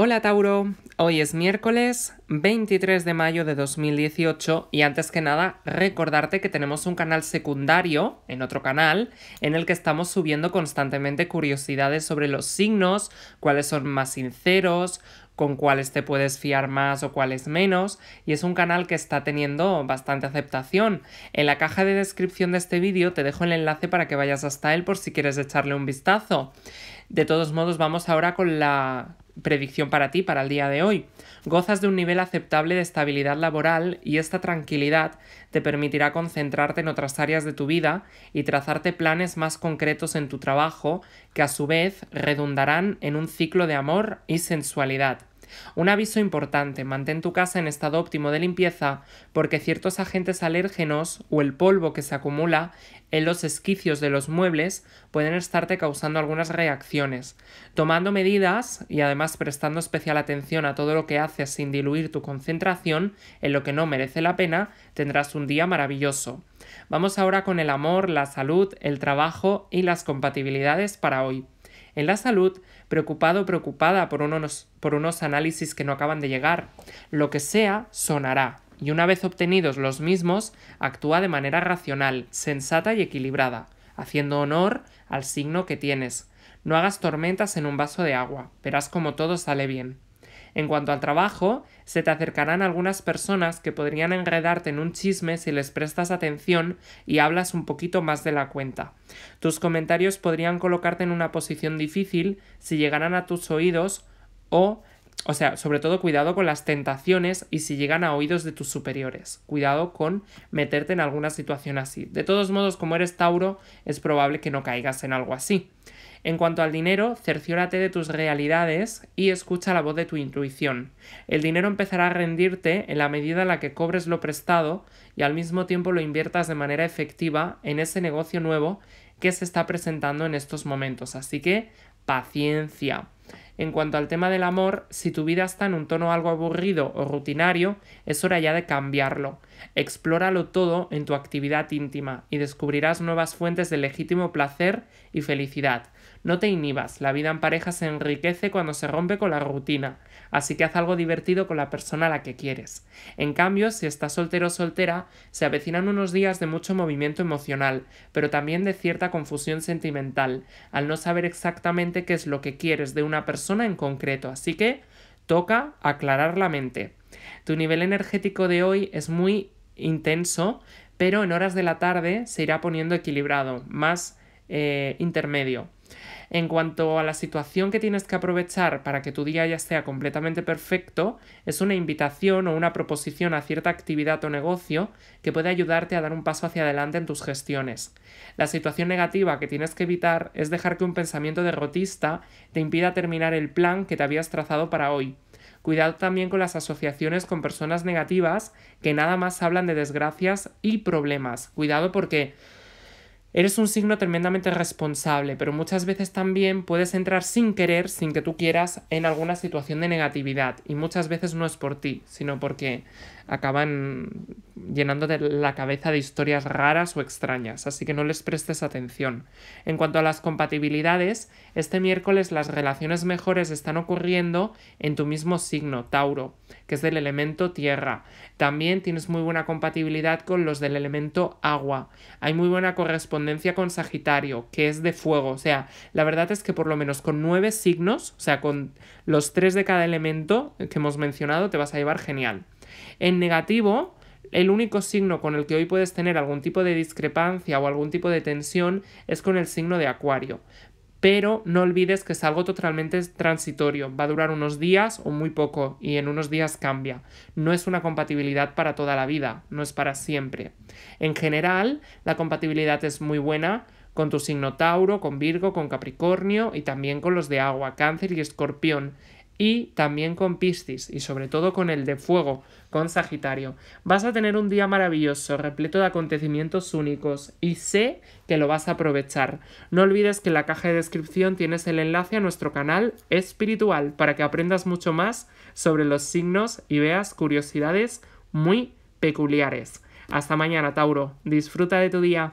Hola Tauro, hoy es miércoles 23 de mayo de 2018 y antes que nada recordarte que tenemos un canal secundario en otro canal en el que estamos subiendo constantemente curiosidades sobre los signos, cuáles son más sinceros, con cuáles te puedes fiar más o cuáles menos y es un canal que está teniendo bastante aceptación. En la caja de descripción de este vídeo te dejo el enlace para que vayas hasta él por si quieres echarle un vistazo. De todos modos vamos ahora con la predicción para ti, para el día de hoy. Gozas de un nivel aceptable de estabilidad laboral y esta tranquilidad te permitirá concentrarte en otras áreas de tu vida y trazarte planes más concretos en tu trabajo que a su vez redundarán en un ciclo de amor y sensualidad. Un aviso importante, mantén tu casa en estado óptimo de limpieza porque ciertos agentes alérgenos o el polvo que se acumula en los esquicios de los muebles pueden estarte causando algunas reacciones. Tomando medidas y además prestando especial atención a todo lo que haces sin diluir tu concentración en lo que no merece la pena, tendrás un día maravilloso. Vamos ahora con el amor, la salud, el trabajo y las compatibilidades para hoy. En la salud, preocupado o preocupada por unos, por unos análisis que no acaban de llegar, lo que sea sonará, y una vez obtenidos los mismos, actúa de manera racional, sensata y equilibrada, haciendo honor al signo que tienes. No hagas tormentas en un vaso de agua, verás como todo sale bien. En cuanto al trabajo, se te acercarán algunas personas que podrían enredarte en un chisme si les prestas atención y hablas un poquito más de la cuenta. Tus comentarios podrían colocarte en una posición difícil si llegaran a tus oídos o o sea, sobre todo cuidado con las tentaciones y si llegan a oídos de tus superiores. Cuidado con meterte en alguna situación así. De todos modos, como eres Tauro, es probable que no caigas en algo así. En cuanto al dinero, cerciórate de tus realidades y escucha la voz de tu intuición. El dinero empezará a rendirte en la medida en la que cobres lo prestado y al mismo tiempo lo inviertas de manera efectiva en ese negocio nuevo que se está presentando en estos momentos. Así que paciencia. En cuanto al tema del amor, si tu vida está en un tono algo aburrido o rutinario, es hora ya de cambiarlo. Explóralo todo en tu actividad íntima y descubrirás nuevas fuentes de legítimo placer y felicidad. No te inhibas, la vida en pareja se enriquece cuando se rompe con la rutina, así que haz algo divertido con la persona a la que quieres. En cambio, si estás soltero o soltera, se avecinan unos días de mucho movimiento emocional, pero también de cierta confusión sentimental, al no saber exactamente qué es lo que quieres de una persona en concreto, así que toca aclarar la mente. Tu nivel energético de hoy es muy intenso, pero en horas de la tarde se irá poniendo equilibrado, más eh, intermedio. En cuanto a la situación que tienes que aprovechar para que tu día ya sea completamente perfecto, es una invitación o una proposición a cierta actividad o negocio que puede ayudarte a dar un paso hacia adelante en tus gestiones. La situación negativa que tienes que evitar es dejar que un pensamiento derrotista te impida terminar el plan que te habías trazado para hoy. Cuidado también con las asociaciones con personas negativas que nada más hablan de desgracias y problemas. Cuidado porque Eres un signo tremendamente responsable, pero muchas veces también puedes entrar sin querer, sin que tú quieras, en alguna situación de negatividad. Y muchas veces no es por ti, sino porque acaban llenándote la cabeza de historias raras o extrañas, así que no les prestes atención. En cuanto a las compatibilidades, este miércoles las relaciones mejores están ocurriendo en tu mismo signo, Tauro, que es del elemento tierra. También tienes muy buena compatibilidad con los del elemento agua. Hay muy buena correspondencia con Sagitario, que es de fuego. O sea, la verdad es que por lo menos con nueve signos, o sea, con los tres de cada elemento que hemos mencionado, te vas a llevar genial. En negativo, el único signo con el que hoy puedes tener algún tipo de discrepancia o algún tipo de tensión es con el signo de Acuario pero no olvides que es algo totalmente transitorio, va a durar unos días o muy poco y en unos días cambia. No es una compatibilidad para toda la vida, no es para siempre. En general, la compatibilidad es muy buena con tu signo Tauro, con Virgo, con Capricornio y también con los de agua, Cáncer y Escorpión y también con Piscis y sobre todo con el de fuego, con Sagitario. Vas a tener un día maravilloso, repleto de acontecimientos únicos y sé que lo vas a aprovechar. No olvides que en la caja de descripción tienes el enlace a nuestro canal espiritual para que aprendas mucho más sobre los signos y veas curiosidades muy peculiares. Hasta mañana, Tauro. Disfruta de tu día.